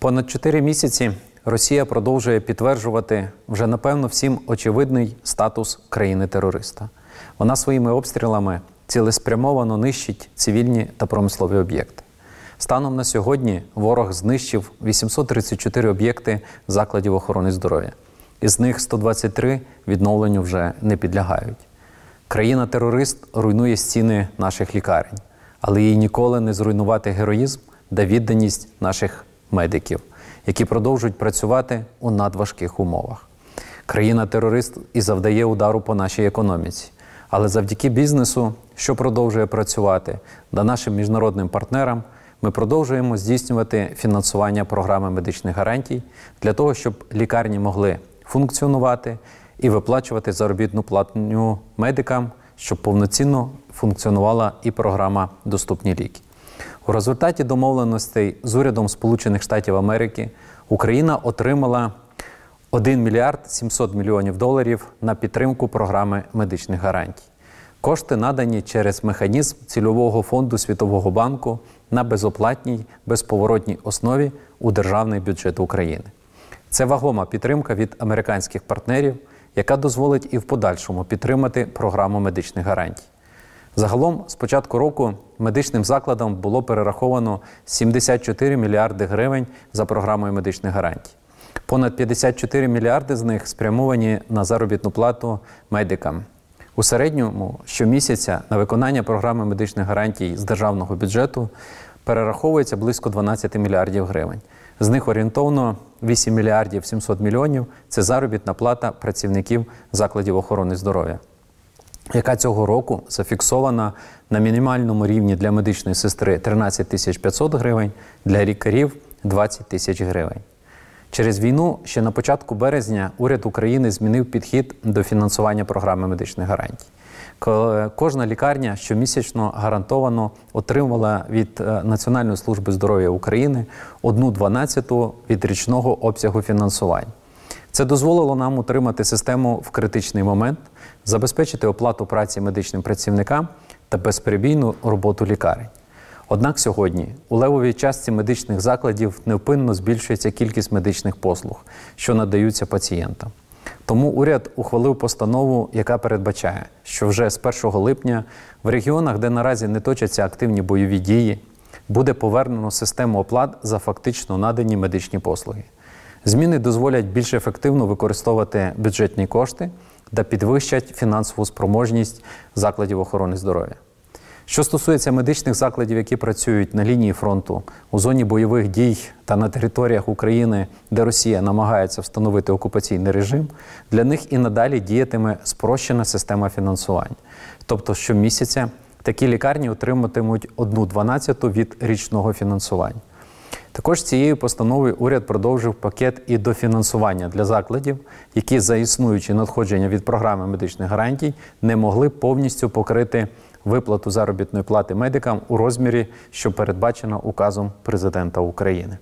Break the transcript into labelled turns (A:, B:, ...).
A: Понад чотири місяці Росія продовжує підтверджувати вже напевно всім очевидний статус країни-терориста. Вона своїми обстрілами цілеспрямовано нищить цивільні та промислові об'єкти. Станом на сьогодні ворог знищив 834 об'єкти закладів охорони здоров'я. Із них 123 відновленню вже не підлягають. Країна-терорист руйнує стіни наших лікарень, але їй ніколи не зруйнувати героїзм та відданість наших медиків, які продовжують працювати у надважких умовах. Країна-терорист і завдає удару по нашій економіці. Але завдяки бізнесу, що продовжує працювати, та нашим міжнародним партнерам ми продовжуємо здійснювати фінансування програми медичних гарантій для того, щоб лікарні могли функціонувати і виплачувати заробітну платню медикам, щоб повноцінно функціонувала і програма Доступні ліки. У результаті домовленостей з урядом Сполучених Штатів Америки Україна отримала 1 мільярд 700 мільйонів доларів на підтримку програми медичних гарантій. Кошти надані через механізм цільового фонду Світового банку на безоплатній безповоротній основі у державний бюджет України. Це вагома підтримка від американських партнерів, яка дозволить і в подальшому підтримати програму медичних гарантій. Загалом з початку року медичним закладам було перераховано 74 мільярди гривень за програмою медичних гарантій. Понад 54 мільярди з них спрямовані на заробітну плату медикам. У середньому щомісяця на виконання програми медичних гарантій з державного бюджету перераховується близько 12 мільярдів гривень. З них орієнтовно 8 мільярдів 700 мільйонів це заробітна плата працівників закладів охорони здоров'я яка цього року зафіксована на мінімальному рівні для медичної сестри 13 тисяч 500 гривень, для лікарів 20 тисяч гривень. Через війну ще на початку березня уряд України змінив підхід до фінансування програми медичних гарантій. Кожна лікарня щомісячно гарантовано отримувала від е, Національної служби здоров'я України одну дванадцяту від річного обсягу фінансування. Це дозволило нам утримати систему в критичний момент, забезпечити оплату праці медичним працівникам та безперебійну роботу лікарень. Однак сьогодні у левовій частці медичних закладів невпинно збільшується кількість медичних послуг, що надаються пацієнтам. Тому уряд ухвалив постанову, яка передбачає, що вже з 1 липня в регіонах, де наразі не точаться активні бойові дії, буде повернено систему оплат за фактично надані медичні послуги. Зміни дозволять більш ефективно використовувати бюджетні кошти та підвищать фінансову спроможність закладів охорони здоров'я. Що стосується медичних закладів, які працюють на лінії фронту у зоні бойових дій та на територіях України, де Росія намагається встановити окупаційний режим, для них і надалі діятиме спрощена система фінансування. Тобто, щомісяця такі лікарні отриматимуть одну дванадцяту від річного фінансування. Також цією постановою уряд продовжив пакет і дофінансування для закладів, які за існуючі надходження від програми медичних гарантій не могли повністю покрити виплату заробітної плати медикам у розмірі, що передбачено указом президента України.